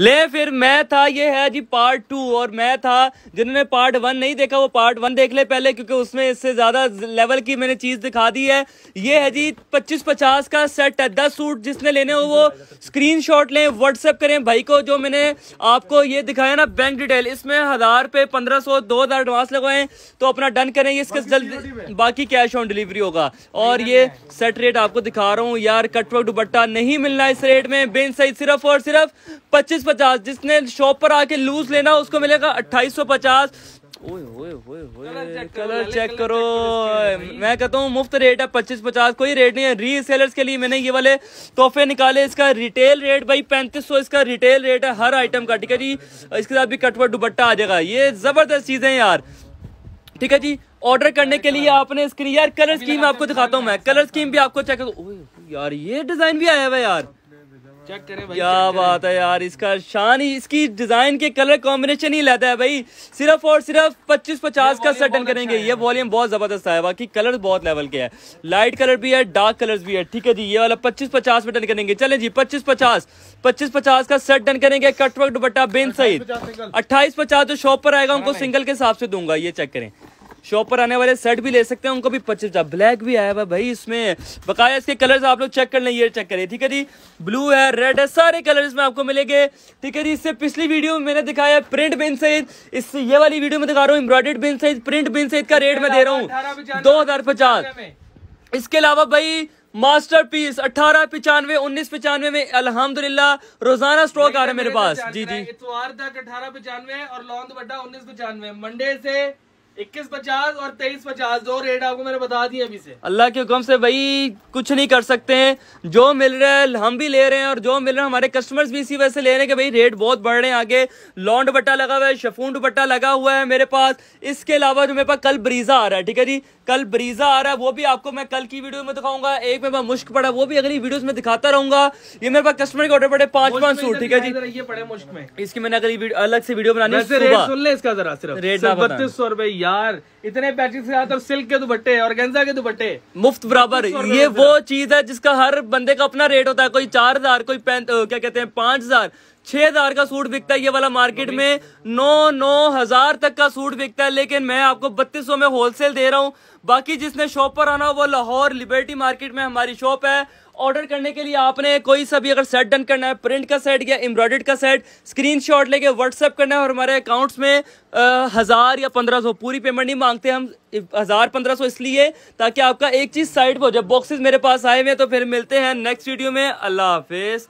ले फिर मैं था ये है जी पार्ट टू और मैं था जिन्होंने पार्ट वन नहीं देखा वो पार्ट वन देख ले पहले क्योंकि उसमें इससे ज़्यादा लेवल की मैंने चीज़ दिखा दी है ये है जी पच्चीस पचास का सेट है दस सूट जिसने लेने हो वो स्क्रीन शॉट लें व्हाट्सएप करें भाई को जो मैंने आपको ये दिखाया ना बैंक डिटेल इसमें हज़ार पे पंद्रह सौ दो हज़ार एडवांस लगवाएं तो अपना डन करें ये जल्द बाकी कैश ऑन डिलीवरी होगा और ये सेट रेट आपको दिखा रहा हूँ यार कटवा दुपट्टा नहीं मिलना इस रेट में बिन सही सिर्फ और सिर्फ पच्चीस पचास जिसने शॉप पर आके लूज लेना उसको मिलेगा अट्ठाईस सौ पचास कलर चेक करो मैं कहता हूँ मुफ्त रेट है पच्चीस पचास कोई रेट नहीं है रीसेलर्स के लिए मैंने ये वाले तोहफे निकाले इसका रिटेल रेट भाई पैंतीस सौ इसका रिटेल रेट है हर आइटम का ठीक है जी इसके साथ भी कटवा दुपट्टा आ जाएगा ये जबरदस्त चीज है यार ठीक है जी ऑर्डर करने के लिए आपने इसके लिए यार कलर स्कीम आपको दिखाता हूँ मैं कलर स्कीम भी आपको चेक यार ये डिजाइन भी आया हुआ यार चेक करें भाई क्या बात है यार इसका शान ही इसकी डिजाइन के कलर कॉम्बिनेशन ही लेता है भाई सिर्फ और सिर्फ पच्चीस पचास का सेटन करेंगे अच्छा ये वॉल्यूम बहुत जबरदस्त है बाकी कलर बहुत लेवल के है लाइट कलर भी है डार्क कलर भी है ठीक है जी ये वाला पच्चीस पचास में डन करेंगे चले जी पच्चीस पचास पच्चीस पचास का सेट डन करेंगे कटवर्क दुपट्टा बेन सहित अट्ठाईस पचास जो शॉप पर आएगा उनको सिंगल हाँ के हिसाब से दूंगा ये चेक करें शॉप पर आने वाले सेट भी ले सकते हैं उनको भी पच्चीस हजार ब्लैक भी आया हुआ भाई इसमें बकाया इसके कलर्स आप लोग चेक कर लें ये चेक करें ठीक है जी ब्लू है रेड है सारे कलर्स में आपको मिलेंगे ठीक है जी इससे पिछली वीडियो में मैंने दिखाया प्रिंट बिन सहित इससे ये वाली वीडियो में दिखा रहा हूँ एम्ब्रॉयडेड बिन सहित प्रिंट बिन सहित का रेट में दे रहा हूँ दो हजार पचास इसके अलावा भाई मास्टर पीस अठारह पिचानवे उन्नीस पिचानवे में अल्हम्दुलिल्लाह रोजाना स्टॉक आ रहा है मेरे पास जी जी इतवार तक अठारह पिचानवे और लॉन्द बड्डा उन्नीस पिचानवे मंडे से इक्कीस पचास और तेईस पचास दो रेट आपको मैंने बता दिए अभी से अल्लाह के हुक्म से भाई कुछ नहीं कर सकते हैं जो मिल रहा है हम भी ले रहे हैं और जो मिल रहा है हमारे कस्टमर्स भी इसी वजह से ले रहे हैं कि भाई रेट बहुत बढ़ रहे हैं आगे लॉन्ड दुपट्टा लगा हुआ है शफून दुपट्टा लगा हुआ है मेरे पास इसके अलावा जो मेरे पास कल ब्रीजा आ रहा है ठीक है जी कल ब्रीजा आ रहा है वो भी आपको मैं कल की वीडियो में दिखाऊंगा एक मेरे पास मुश्क पड़ा वो भी अगली वीडियो में दिखाता रहूंगा ये मेरे पास कस्टमर के ऑर्डर पड़े पांच पांच सूट ठीक है जी ये पड़े मुश्क में इसकी मैंने अगली अलग से वीडियो बनानी है इसका जरा सिर्फ रेट बत्तीस सौ रुपये यार इतने पैचिंग के सिल्क के दुपट्टे और गेंजा के दुपट्टे मुफ्त बराबर ये वो चीज है जिसका हर बंदे का अपना रेट होता है कोई चार हजार कोई क्या कहते हैं पांच हजार छह हजार का सूट बिकता है ये वाला मार्केट में नौ नौ हजार तक का सूट बिकता है लेकिन मैं आपको बत्तीस सौ में होलसेल दे रहा हूँ बाकी जिसने शॉप पर आना वो लाहौर लिबर्टी मार्केट में हमारी शॉप है ऑर्डर करने के लिए आपने कोई सा भी अगर सेट डन करना है प्रिंट का सेट या एम्ब्रॉयड का सेट स्क्रीन शॉट लेके व्हाट्सएप करना है और हमारे अकाउंट्स में आ, हज़ार या पंद्रह सौ पूरी पेमेंट नहीं मांगते हम हज़ार पंद्रह सौ इसलिए ताकि आपका एक चीज़ साइड पर हो जब बॉक्सेस मेरे पास आए हुए तो फिर मिलते हैं नेक्स्ट वीडियो में अल्लाह हाफिज़